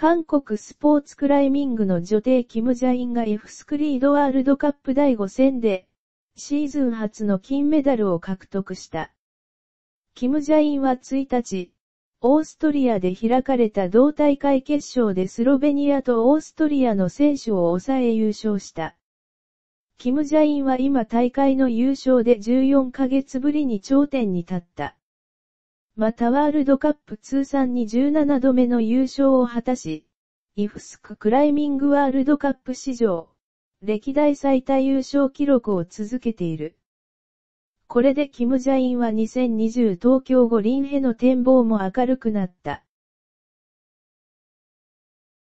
韓国スポーツクライミングの女帝キム・ジャインが F スクリードワールドカップ第5戦で、シーズン初の金メダルを獲得した。キム・ジャインは1日、オーストリアで開かれた同大会決勝でスロベニアとオーストリアの選手を抑え優勝した。キム・ジャインは今大会の優勝で14ヶ月ぶりに頂点に立った。またワールドカップ通算に17度目の優勝を果たし、イフスククライミングワールドカップ史上、歴代最多優勝記録を続けている。これでキム・ジャインは2020東京五輪への展望も明るくなった。